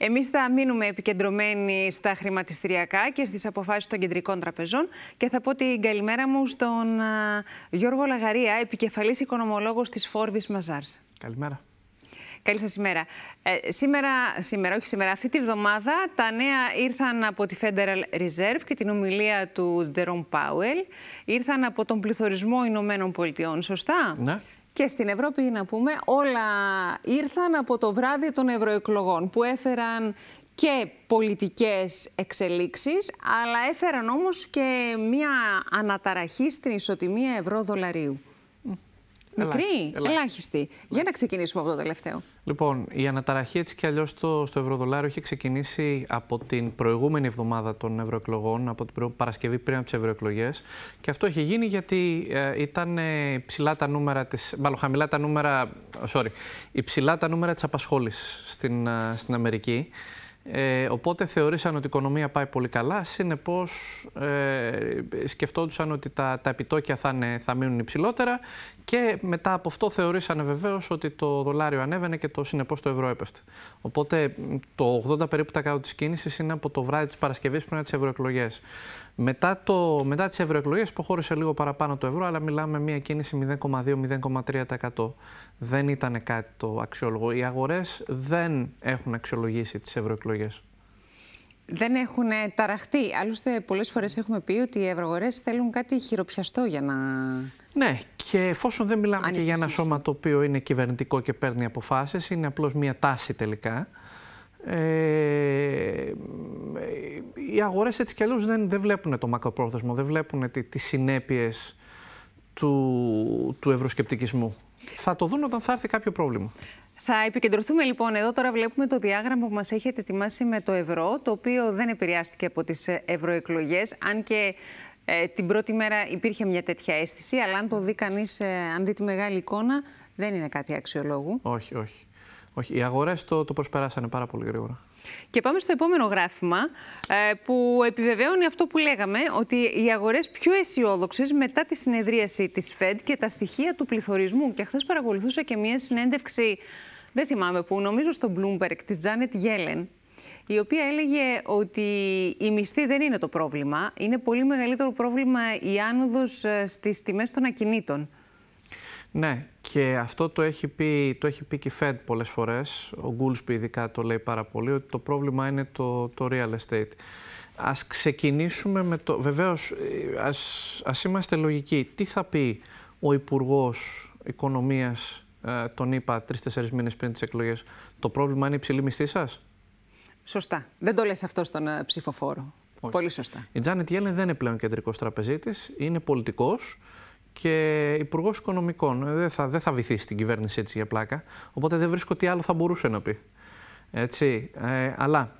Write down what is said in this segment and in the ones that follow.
Εμείς θα μείνουμε επικεντρωμένοι στα χρηματιστηριακά και στις αποφάσεις των κεντρικών τραπεζών. Και θα πω την καλημέρα μου στον Γιώργο Λαγαρία, επικεφαλής οικονομολόγος της Forbes Mazars. Καλημέρα. Καλή σας ημέρα. Ε, σήμερα, σήμερα, όχι σήμερα, αυτή τη βδομάδα τα νέα ήρθαν από τη Federal Reserve και την ομιλία του Jerome Πάουελ. Ήρθαν από τον πληθωρισμό Ηνωμένων Πολιτειών, σωστά. Ναι. Και στην Ευρώπη, να πούμε, όλα ήρθαν από το βράδυ των ευρωεκλογών που έφεραν και πολιτικές εξελίξεις, αλλά έφεραν όμως και μία αναταραχή στην ισοτιμία ευρώ-δολαρίου. Μικρή, ελάχιστη. ελάχιστη. Για να ξεκινήσουμε από το τελευταίο. Λοιπόν, η αναταραχή έτσι κι αλλιώς στο, στο ευρωδολάριο είχε ξεκινήσει από την προηγούμενη εβδομάδα των ευρωεκλογών, από την Παρασκευή πριν από τις ευρωεκλογές. Και αυτό είχε γίνει γιατί ε, ήταν ψηλά τα νούμερα της, μάλλον χαμηλά τα νούμερα, sorry, υψηλά τα νούμερα της απασχόλησης στην, ε, στην Αμερική. Ε, οπότε θεωρήσαν ότι η οικονομία πάει πολύ καλά. Συνεπώς, ε, σκεφτόντουσαν ότι τα, τα επιτόκια θα, θα μείνουν υψηλότερα και μετά από αυτό θεωρήσαν βεβαίως ότι το δολάριο ανέβαινε και το συνεπώς το ευρώ έπεφτε. Οπότε το 80 περίπου τα κάτω της κίνησης είναι από το βράδυ της Παρασκευής πριν τις ευρωεκλογές. Μετά, το, μετά τις ευρωεκλογές προχώρησε λίγο παραπάνω το ευρώ, αλλά μιλάμε μια κίνηση 0,2-0,3% δεν ήταν κάτι το αξιόλογο. Οι αγορές δεν έχουν αξιολογήσει τις ευρωεκλογές. Δεν έχουν ε, ταραχτεί. Άλλωστε, πολλές φορές έχουμε πει ότι οι ευρωαγορές θέλουν κάτι χειροπιαστό για να... Ναι, και εφόσον δεν μιλάμε και για ένα σώμα το οποίο είναι κυβερνητικό και παίρνει αποφάσεις, είναι απλώς μία τάση τελικά. Ε, οι αγορές έτσι κι αλλιώς δεν, δεν βλέπουν το μακροπρόθεσμο, δεν βλέπουν τις συνέπειες του, του ευρωσκεπτικισμού. Θα το δουν όταν θα έρθει κάποιο πρόβλημα. Θα επικεντρωθούμε λοιπόν εδώ. Τώρα βλέπουμε το διάγραμμα που μας έχετε ετοιμάσει με το ευρώ, το οποίο δεν επηρεάστηκε από τις ε, ευρωεκλογές, αν και ε, την πρώτη μέρα υπήρχε μια τέτοια αίσθηση, αλλά αν το δει κανείς ε, αν δει τη μεγάλη εικόνα, δεν είναι κάτι αξιολόγου. Όχι, όχι. όχι. Οι αγορές το, το προσπεράσανε πάρα πολύ γρήγορα. Και πάμε στο επόμενο γράφημα ε, που επιβεβαιώνει αυτό που λέγαμε, ότι οι αγορές πιο αισιόδοξες μετά τη συνεδρίαση της ΦΕΔ και τα στοιχεία του πληθωρισμού. Και χθες παρακολουθούσα και μία συνέντευξη, δεν θυμάμαι που, νομίζω στο Bloomberg, της Janet Yellen, η οποία έλεγε ότι η μισθή δεν είναι το πρόβλημα. Είναι πολύ μεγαλύτερο πρόβλημα η άνοδος ε, στις τιμές των ακινήτων. Ναι, και αυτό το έχει πει, το έχει πει και η Fed πολλές φορές, ο Γκούλσπι ειδικά το λέει πάρα πολύ, ότι το πρόβλημα είναι το, το real estate. Ας ξεκινήσουμε με το... Βεβαίως, ας, ας είμαστε λογικοί. Τι θα πει ο υπουργός Οικονομίας, ε, τον είπα, τρεις-τεσσέρις μήνες πριν τις εκλογές, το πρόβλημα είναι η ψηλή μισθή σας. Σωστά. Δεν το λες αυτό στον ε, ψηφοφόρο. Πολύ σωστά. Η Τζάνετ Γιέλεν δεν είναι πλέον κεντρικός τραπεζίτης, είναι πολιτικός και υπουργός οικονομικών. Ε, δεν θα, δεν θα βυθίσει την κυβέρνηση έτσι για πλάκα. Οπότε δεν βρίσκω τι άλλο θα μπορούσε να πει. Έτσι. Ε, αλλά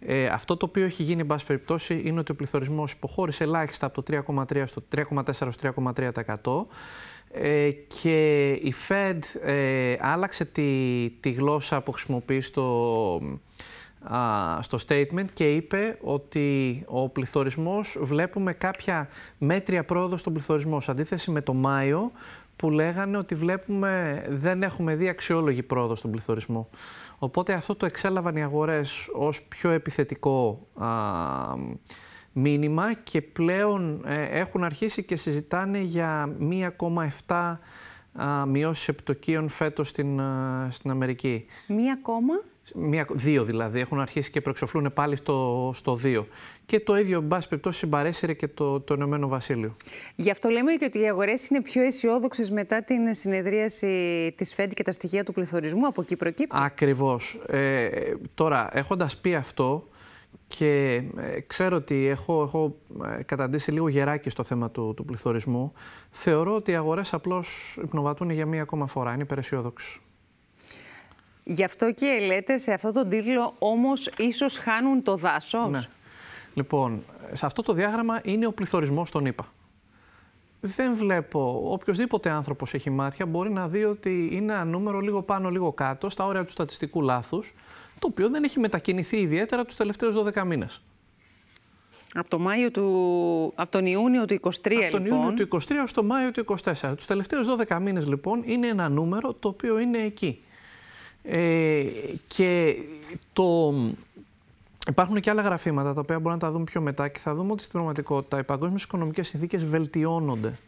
ε, αυτό το οποίο έχει γίνει, εν πάση περιπτώσει, είναι ότι ο πληθωρισμός υποχώρησε ελάχιστα από το 3,3 στο 3,4 στο 3,3%. Ε, και η Fed ε, άλλαξε τη, τη γλώσσα που χρησιμοποιεί στο, στο statement και είπε ότι ο πληθωρισμός, βλέπουμε κάποια μέτρια πρόοδο στον πληθωρισμό, σε αντίθεση με το Μάιο που λέγανε ότι βλέπουμε, δεν έχουμε δει αξιόλογη πρόοδο στον πληθωρισμό. Οπότε αυτό το εξέλαβαν οι αγορές ως πιο επιθετικό α, μήνυμα και πλέον ε, έχουν αρχίσει και συζητάνε για 1,7 μειώσει επιτοκίων φέτος στην, στην Αμερική. Μία ακόμα. Μία, δύο δηλαδή. Έχουν αρχίσει και προεξοφλούν πάλι στο, στο δύο. Και το ίδιο, εν πάση περιπτώσει, και το, το Ηνωμένο Βασίλειο. Γι' αυτό λέμε και ότι οι αγορές είναι πιο αισιόδοξες μετά την συνεδρίαση της ΦΕΝΤ και τα στοιχεία του πληθωρισμού από εκεί προκύπτουν. Ακριβώς. Ε, τώρα, έχοντας πει αυτό, και ε, ξέρω ότι έχω, έχω ε, καταντήσει λίγο γεράκι στο θέμα του, του πληθωρισμού. Θεωρώ ότι οι αγορές απλώς υπνοβατούν για μία ακόμα φορά. Είναι υπεραισιόδοξο. Γι' αυτό και λέτε σε αυτό τον τίτλο όμως ίσως χάνουν το δάσος. Ναι. Λοιπόν, σε αυτό το διάγραμμα είναι ο πληθωρισμός των ΗΠΑ. Δεν βλέπω, οποιοδήποτε άνθρωπος έχει μάτια μπορεί να δει ότι είναι ένα νούμερο λίγο πάνω, λίγο κάτω, στα όρια του στατιστικού λάθους το οποίο δεν έχει μετακινηθεί ιδιαίτερα τους τελευταίους 12 μήνες. Από, το Μάιο του... από τον Ιούνιο του 23, από τον Ιούνιο λοιπόν. του 23 ως τον Μάιο του 24. Τους τελευταίους 12 μήνες, λοιπόν, είναι ένα νούμερο το οποίο είναι εκεί. Ε, και το... Υπάρχουν και άλλα γραφήματα τα οποία μπορούμε να τα δούμε πιο μετά και θα δούμε ότι στην πραγματικότητα οι παγκόσμιες οικονομικές συνθήκες βελτιώνονται.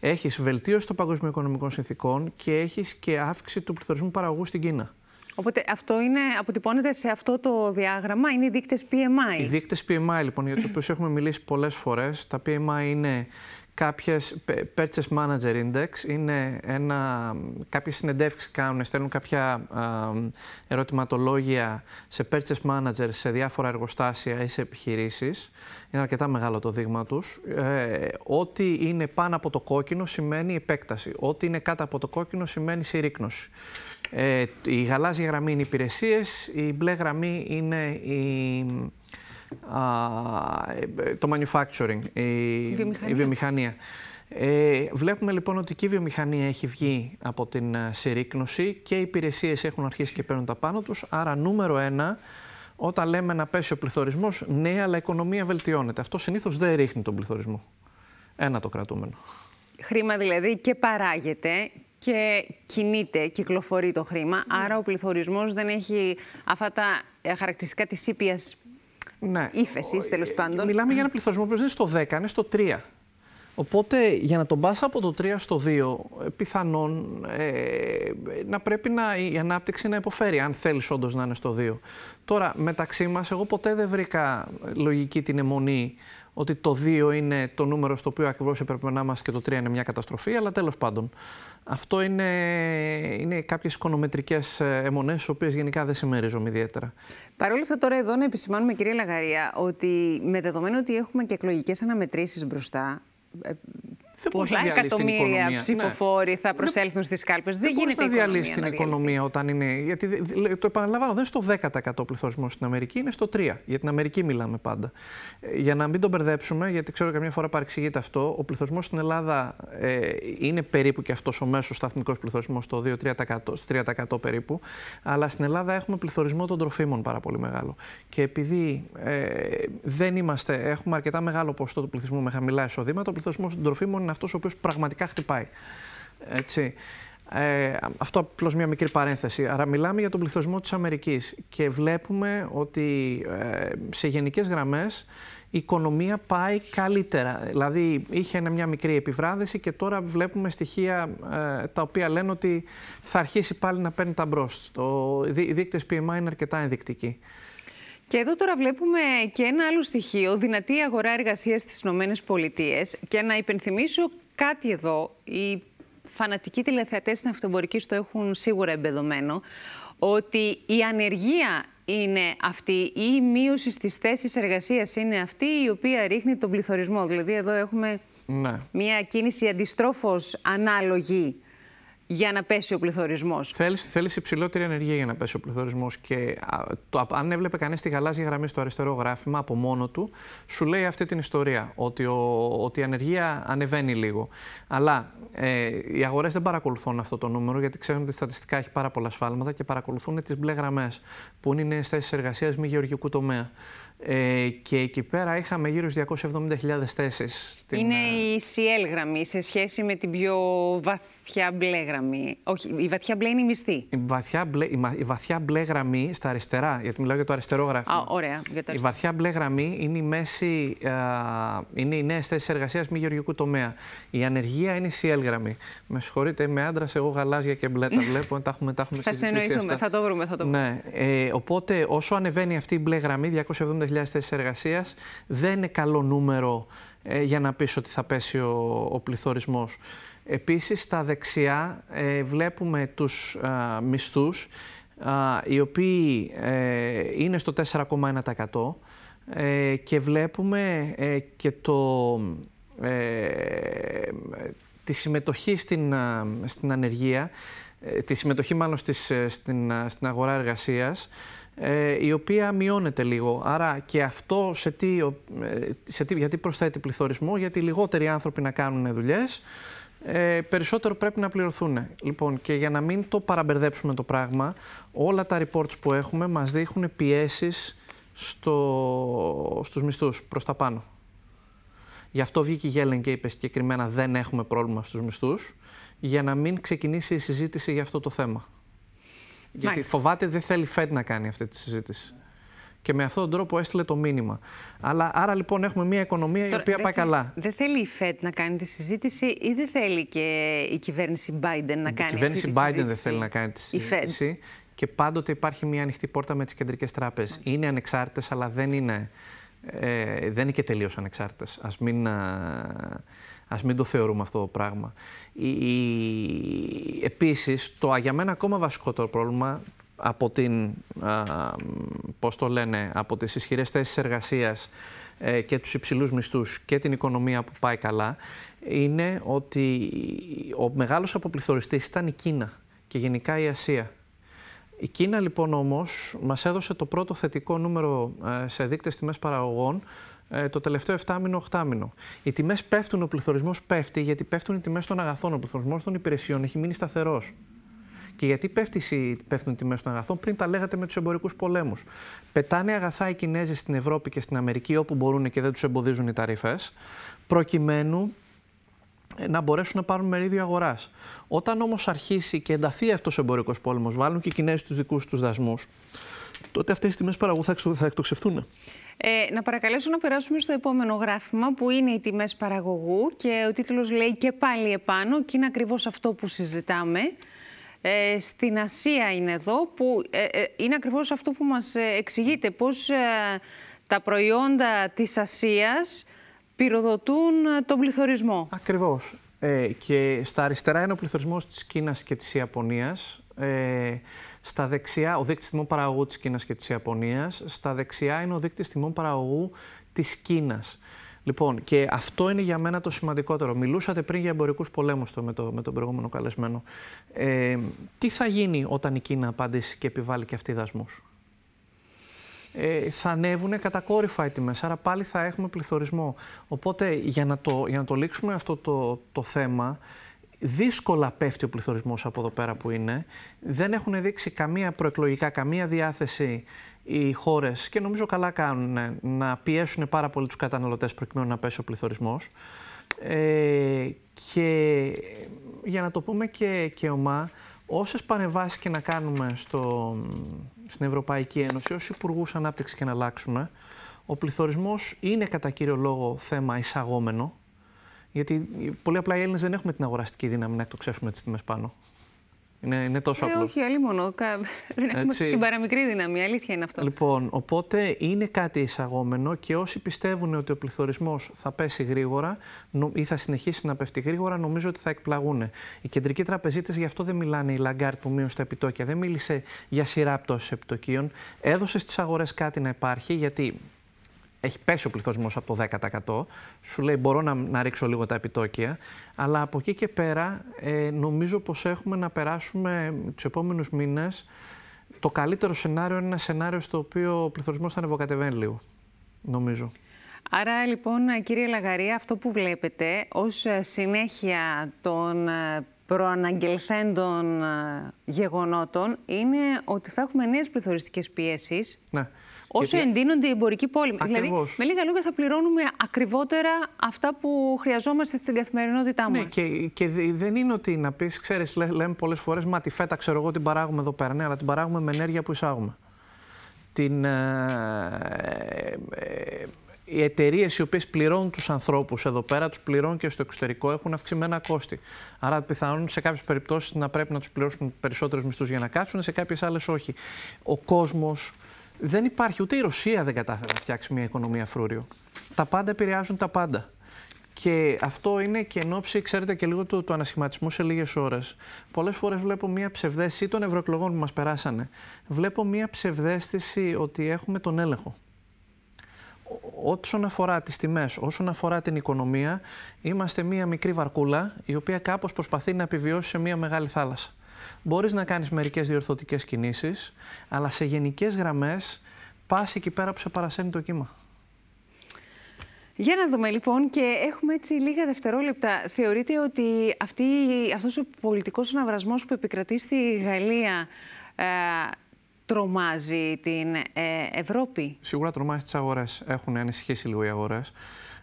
Έχει βελτίωση των παγκοσμίων οικονομικών συνθήκων και έχεις και αύξηση του πληθωρισμού παραγωγού στην Κίνα. Οπότε αυτό είναι, αποτυπώνεται σε αυτό το διάγραμμα, είναι οι δείκτες PMI. Οι δείκτες PMI, λοιπόν, για τους οποίους έχουμε μιλήσει πολλές φορές. Τα PMI είναι κάποιες purchase manager index είναι ένα, κάποιες συνεντεύξεις κάνουν, στέλνουν κάποια ερωτηματολόγια σε purchase manager σε διάφορα εργοστάσια ή σε επιχειρήσεις. Είναι αρκετά μεγάλο το δείγμα τους. Ε, ό,τι είναι πάνω από το κόκκινο σημαίνει επέκταση. Ό,τι είναι κάτω από το κόκκινο σημαίνει συρρήκνωση. Ε, η γαλάζια γραμμή είναι οι υπηρεσίες, η μπλε γραμμή είναι η το manufacturing, η βιομηχανία. Η βιομηχανία. Ε, βλέπουμε λοιπόν ότι και η βιομηχανία έχει βγει από την ε, συρρήκνωση και οι υπηρεσίες έχουν αρχίσει και παίρνουν τα πάνω τους. Άρα νούμερο ένα, όταν λέμε να πέσει ο πληθωρισμός, ναι, αλλά η οικονομία βελτιώνεται. Αυτό συνήθως δεν ρίχνει τον πληθωρισμό. Ένα το κρατούμενο. Χρήμα δηλαδή και παράγεται και κινείται, κυκλοφορεί το χρήμα. Ναι. Άρα ο πληθωρισμός δεν έχει αυτά τα χαρακτηριστικά της ήπιας ναι. ύφεσης τέλος ε, πάντων. Μιλάμε για ένα πληθωρισμό που δεν είναι στο 10, είναι στο 3. Οπότε για να τον πας από το 3 στο 2, ε, πιθανόν ε, να πρέπει να, η ανάπτυξη να υποφέρει, αν θέλεις όντως να είναι στο 2. Τώρα, μεταξύ μας, εγώ ποτέ δεν βρήκα λογική την αιμονή ότι το 2 είναι το νούμερο στο οποίο ακριβώς έπρεπε να είμαστε και το 3 είναι μια καταστροφή, αλλά τέλος πάντων. Αυτό είναι, είναι κάποιες οικονομετρικές ε, αιμονές, τις οποίες γενικά δεν συμμερίζομαι ιδιαίτερα. Παρόλο όλα αυτά, τώρα εδώ να επισημάνουμε, κύρια Λαγαρία, ότι με δεδομένο ότι έχουμε και εκλογικές αναμετρήσεις μπροστά, I. δεν πολλά εκατομμύρια ναι. ψηφοφόροι ναι. θα προσέλθουν στις κάλπες. Δεν, δεν γίνεται να διαλύσεις την δηλαδή. οικονομία όταν είναι. Γιατί το επαναλαμβάνω, δεν είναι στο 10% πληθωρισμός στην Αμερική, είναι στο 3%. Για την Αμερική μιλάμε πάντα. Ε, για να μην τον μπερδέψουμε, γιατί ξέρω καμιά φορά παρεξηγείται αυτό, ο πληθωρισμός στην Ελλάδα ε, είναι περίπου και αυτός ο μέσος σταθμικός πληθωρισμός στο 2-3% 3% περίπου. Αλλά στην Ελλάδα έχουμε πληθωρισμό των τροφίμων πάρα πολύ μεγάλο. Και επειδή ε, δεν είμαστε, έχουμε αρκετά μεγάλο ποσοστό του πληθυσμού με χαμηλά εισοδήματα, ο πληθωρισμός των τροφίμων είναι αυτός ο οποίος πραγματικά χτυπάει. Έτσι. Ε, αυτό απλώς μια μικρή παρένθεση. Άρα, μιλάμε για τον πληθωρισμό της Αμερικής και βλέπουμε ότι ε, σε γενικές γραμμές η οικονομία πάει καλύτερα. Δηλαδή, είχε μια μικρή επιβράδυση και τώρα βλέπουμε στοιχεία ε, τα οποία λένε ότι θα αρχίσει πάλι να παίρνει τα μπρος. Οι δείκτες PMI είναι αρκετά ενδεικτικοί. Και εδώ τώρα βλέπουμε και ένα άλλο στοιχείο, δυνατή αγορά εργασίας στις Ηνωμένες Πολιτείες. Και να υπενθυμίσω κάτι εδώ, οι φανατικοί τηλεθεατές στην αυτομπορική το έχουν σίγουρα εμπεδομένο, ότι η ανεργία είναι αυτή ή η μείωση στις θέσεις εργασίας είναι αυτή η οποία ρίχνει τον πληθωρισμό. Δηλαδή εδώ έχουμε ναι. μια κίνηση αντιστρόφως ανάλογη για να πέσει ο πληθωρισμός. Θέλεις υψηλότερη ανεργία για να πέσει ο πληθωρισμός. Και το, αν έβλεπε κανείς τη γαλάζια γραμμή στο αριστερό γράφημα από μόνο του, σου λέει αυτή την ιστορία. Ότι, ο, ότι η ανεργία ανεβαίνει λίγο. Αλλά ε, οι αγορές δεν παρακολουθούν αυτό το νούμερο, γιατί ξέρουν ότι στατιστικά έχει πάρα πολλά σφάλματα και παρακολουθούν τις μπλε γραμμές, που είναι οι θέσεις εργασίας μη γεωργικού τομέα. Ε, και εκεί πέρα είχαμε γύρω στις 270.000 θέσεις. Είναι ε, η CL γραμμή σε σχέση με την πιο βαθιά μπλε γραμμή. Όχι, η βαθιά μπλε είναι η μισθή. Η βαθιά μπλε, η, βαθιά μπλε γραμμή στα αριστερά, γιατί μιλάω για το αριστερό γραφείο. Α, ωραία. Για το η βαθιά μπλε γραμμή είναι η μέση, α, ε, είναι οι νέες θέσεις εργασίας μη γεωργικού τομέα. Η ανεργία είναι η CL γραμμή. Με συγχωρείτε, είμαι άντρας, εγώ γαλάζια και μπλε τα βλέπω, τα έχουμε, τα έχουμε Θα συνεννοηθούμε, θα το βρούμε, θα το ναι, βρούμε. Ναι. Ε, οπότε όσο ανεβαίνει αυτή η μπλε γραμμή, 270 140.000 θέσεις εργασίας δεν είναι καλό νούμερο ε, για να πεις ότι θα πέσει ο, ο πληθωρισμός. Επίσης, στα δεξιά ε, βλέπουμε τους ε, μισθούς οι οποίοι είναι στο 4,1% και βλέπουμε και το, τη συμμετοχή στην, στην ανεργία ε, τη συμμετοχή μάλλον στις, ε, στην, ε, στην αγορά εργασίας, η οποία μειώνεται λίγο. Άρα και αυτό σε τι, σε τι, γιατί προσθέτει πληθωρισμό, γιατί λιγότεροι άνθρωποι να κάνουν δουλειές, ε, περισσότερο πρέπει να πληρωθούν. Λοιπόν, και για να μην το παραμπερδέψουμε το πράγμα, όλα τα reports που έχουμε μας δείχνουν πιέσεις στο, στους μισθούς προς τα πάνω. Γι' αυτό βγήκε η Γέλεν και είπε συγκεκριμένα δεν έχουμε πρόβλημα στους μισθούς για να μην ξεκινήσει η συζήτηση για αυτό το θέμα. Γιατί φοβάται δεν θέλει Fed να κάνει αυτή τη συζήτηση. Και με αυτόν τον τρόπο έστειλε το μήνυμα. Αλλά, άρα λοιπόν έχουμε μια οικονομία η οποία πάει καλά. Δεν θέλει η Fed να κάνει τη συζήτηση ή δεν θέλει και η κυβέρνηση Biden να κάνει τη συζήτηση. Η κυβέρνηση Biden δεν θέλει να κάνει τη συζήτηση. Και πάντοτε υπάρχει μια ανοιχτή πόρτα με τις κεντρικές τράπεζες. Είναι ανεξάρτητες, αλλά δεν είναι, ε, δεν είναι και τελείως ανεξάρτητες. Ας μην. Ε, Ας μην το θεωρούμε αυτό το πράγμα. Η, επίσης, το για μένα ακόμα βασικότερο πρόβλημα από την, πώς το λένε, από τις ισχυρές θέσεις εργασίας ε, και τους υψηλούς μισθούς και την οικονομία που πάει καλά, είναι ότι ο μεγάλος αποπληθωριστής ήταν η Κίνα και γενικά η Ασία. Η Κίνα λοιπόν όμως μας έδωσε το πρώτο θετικό νούμερο ε, σε δείκτες τιμές παραγωγών ε, το τελευταίο 7 μήνο, 8 μήνο. Οι τιμές πέφτουν, ο πληθωρισμός πέφτει, γιατί πέφτουν οι τιμές των αγαθών. Ο πληθωρισμός των υπηρεσιών έχει μείνει σταθερός. Και γιατί πέφτει, πέφτουν οι τιμές των αγαθών, πριν τα λέγατε με τους εμπορικούς πολέμους. Πετάνε αγαθά οι Κινέζοι στην Ευρώπη και στην Αμερική όπου μπορούν και δεν τους εμποδίζουν οι ταρήφε, προκειμένου ε, να μπορέσουν να πάρουν μερίδιο αγοράς. Όταν όμως αρχίσει και ενταθεί αυτός ο εμπορικός πόλεμος, βάλουν και οι Κινέζοι τους δικούς τους δασμούς, τότε αυτές οι τιμές παραγωγού θα εκτοξευτούν. Ε, να παρακαλέσω να περάσουμε στο επόμενο γράφημα που είναι οι τιμές παραγωγού και ο τίτλος λέει και πάλι επάνω και είναι ακριβώς αυτό που συζητάμε. Ε, στην Ασία είναι εδώ που ε, ε, είναι ακριβώς αυτό που μας ε, εξηγείτε πώς τα προϊόντα της Ασίας πυροδοτούν τον πληθωρισμό. Ακριβώς. Ε, και στα αριστερά είναι ο πληθωρισμός της Κίνας και της Ιαπωνίας. Ε, στα δεξιά, ο δείκτης τιμών παραγωγού της Κίνας και της Ιαπωνίας. Στα δεξιά είναι ο δείκτης τιμών παραγωγού της Κίνας. Λοιπόν, και αυτό είναι για μένα το σημαντικότερο. Μιλούσατε πριν για εμπορικούς πολέμους με, το, με τον προηγούμενο καλεσμένο. Ε, τι θα γίνει όταν η Κίνα απαντήσει και επιβάλλει και αυτή δασμούς. Ε, θα ανέβουν κατακόρυφα οι τιμές, άρα πάλι θα έχουμε πληθωρισμό. Οπότε για να το, για να το αυτό το, το θέμα, Δύσκολα πέφτει ο πληθωρισμός από εδώ πέρα που είναι. Δεν έχουν δείξει καμία προεκλογικά, καμία διάθεση οι χώρες, και νομίζω καλά κάνουν, να πιέσουν πάρα πολύ τους καταναλωτές προκειμένου να πέσει ο πληθωρισμός. Ε, και για να το πούμε και, και ομά, όσες παρεμβάσεις και να κάνουμε στο, στην Ευρωπαϊκή Ένωση, όσου υπουργούς ανάπτυξης και να αλλάξουμε, ο πληθωρισμός είναι κατά κύριο λόγο θέμα εισαγόμενο. Γιατί πολύ απλά οι Έλληνες δεν έχουμε την αγοραστική δύναμη να εκτοξεύσουμε τις τιμές πάνω. Είναι, είναι τόσο ε, απλό. Όχι, αλλή μόνο. Δεν έχουμε την παραμικρή δύναμη. αλήθεια είναι αυτό. Λοιπόν, οπότε είναι κάτι εισαγόμενο και όσοι πιστεύουν ότι ο πληθωρισμός θα πέσει γρήγορα ή θα συνεχίσει να πέφτει γρήγορα, νομίζω ότι θα εκπλαγούν. Οι κεντρικοί τραπεζίτε γι' αυτό δεν μιλάνε. Η Λαγκάρτ που μείωσε τα επιτόκια δεν μίλησε για σειρά πτώση επιτοκίων. Έδωσες στις αγορές κάτι να υπάρχει, γιατί έχει πέσει ο πληθωρισμό από το 10%. Σου λέει μπορώ να, να ρίξω λίγο τα επιτόκια. Αλλά από εκεί και πέρα ε, νομίζω πως έχουμε να περάσουμε τους επόμενους μήνες το καλύτερο σενάριο είναι ένα σενάριο στο οποίο ο πληθωρισμός θα ανεβοκατεβαίνει λίγο, νομίζω. Άρα λοιπόν κύριε Λαγαρία αυτό που βλέπετε ως ε, συνέχεια των ε, προαναγγελθέντων ε, γεγονότων είναι ότι θα έχουμε νέες πληθωριστικές πιέσεις ναι. όσο Γιατί... εντείνονται οι εμπορικοί πόλεμοι. Δηλαδή, με λίγα λόγια θα πληρώνουμε ακριβότερα αυτά που χρειαζόμαστε στην καθημερινότητά ναι, Και, δεν είναι ότι να πεις, ξέρεις, λέ, λέμε πολλές φορές, μα τη φέτα ξέρω εγώ την παράγουμε εδώ πέρα. Ναι, αλλά την παράγουμε με ενέργεια που εισάγουμε. Την, ε, ε, οι εταιρείες οι οποίες πληρώνουν τους ανθρώπους εδώ πέρα, τους πληρώνουν και στο εξωτερικό, έχουν αυξημένα κόστη. Άρα, πιθανόν σε κάποιες περιπτώσεις να πρέπει να τους πληρώσουν περισσότερους μισθούς για να κάτσουν, σε κάποιες άλλες όχι. Ο κόσμος δεν υπάρχει, ούτε η Ρωσία δεν κατάφερε να φτιάξει μια οικονομία φρούριο. Τα πάντα επηρεάζουν τα πάντα. Και αυτό είναι και εν ώψη, ξέρετε, και λίγο του, του ανασχηματισμού σε λίγες ώρες. Πολλές φορές βλέπω μια ψευδέστηση ή των ευρωεκλογών που μας περάσανε. Βλέπω μια ψευδέστηση ότι έχουμε τον έλεγχο όσον αφορά τις τιμές, όσον αφορά την οικονομία, είμαστε μία μικρή βαρκούλα η οποία κάπως προσπαθεί να επιβιώσει σε μία μεγάλη θάλασσα. Μπορείς να κάνεις μερικές διορθωτικές κινήσεις, αλλά σε γενικές γραμμές πας εκεί πέρα που σε παρασένει το κύμα. Για να δούμε λοιπόν και έχουμε έτσι λίγα δευτερόλεπτα. Θεωρείτε ότι αυτή, αυτός ο πολιτικός αναβρασμός που επικρατεί στη Γαλλία ε, τρομάζει την ε, Ευρώπη. Σίγουρα τρομάζει τις αγορές. Έχουν ανησυχήσει λίγο οι αγορές.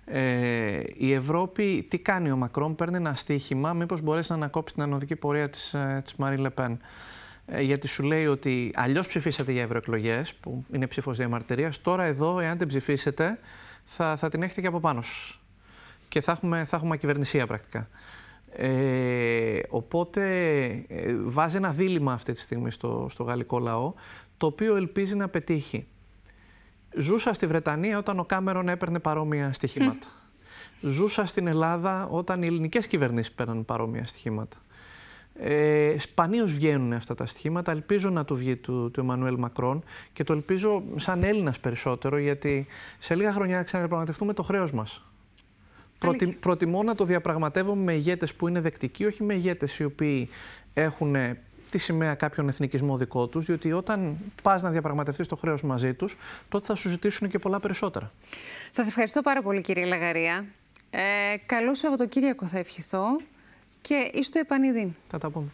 Ε, η Ευρώπη, τι κάνει ο Μακρόν, παίρνει ένα στοίχημα, μήπως μπορέσει να ανακόψει την ανωδική πορεία της, ε, της Μαρή Λεπέν. Ε, γιατί σου λέει ότι αλλιώς ψηφίσατε για ευρωεκλογές, που είναι ψήφος διαμαρτυρίας, τώρα εδώ, εάν δεν ψηφίσετε, θα, θα την έχετε και από πάνω σας. Και θα έχουμε κυβερνησία πρακτικά. Ε, οπότε ε, βάζει ένα δίλημα αυτή τη στιγμή στο, στο γαλλικό λαό, το οποίο ελπίζει να πετύχει. Ζούσα στη Βρετανία όταν ο Κάμερον έπαιρνε παρόμοια στοιχήματα. Hm. Ζούσα στην Ελλάδα όταν οι ελληνικές κυβερνήσεις παίρνουν παρόμοια στοιχήματα. Ε, Σπανίως βγαίνουν αυτά τα στοιχήματα. Ελπίζω να του βγει του, του Εμμανουέλ Μακρόν και το ελπίζω σαν Έλληνας περισσότερο, γιατί σε λίγα χρόνια ξαναπραγματευτούμε το χρέος μας προτιμώ να το διαπραγματεύω με ηγέτες που είναι δεκτικοί, όχι με ηγέτες οι οποίοι έχουν τη σημαία κάποιον εθνικισμό δικό τους, διότι όταν πας να διαπραγματευτείς το χρέος μαζί τους, τότε θα σου ζητήσουν και πολλά περισσότερα. Σας ευχαριστώ πάρα πολύ, κύριε Λαγαρία. Ε, καλό Σαββατοκύριακο θα ευχηθώ και είστε επανειδή. Θα τα πούμε.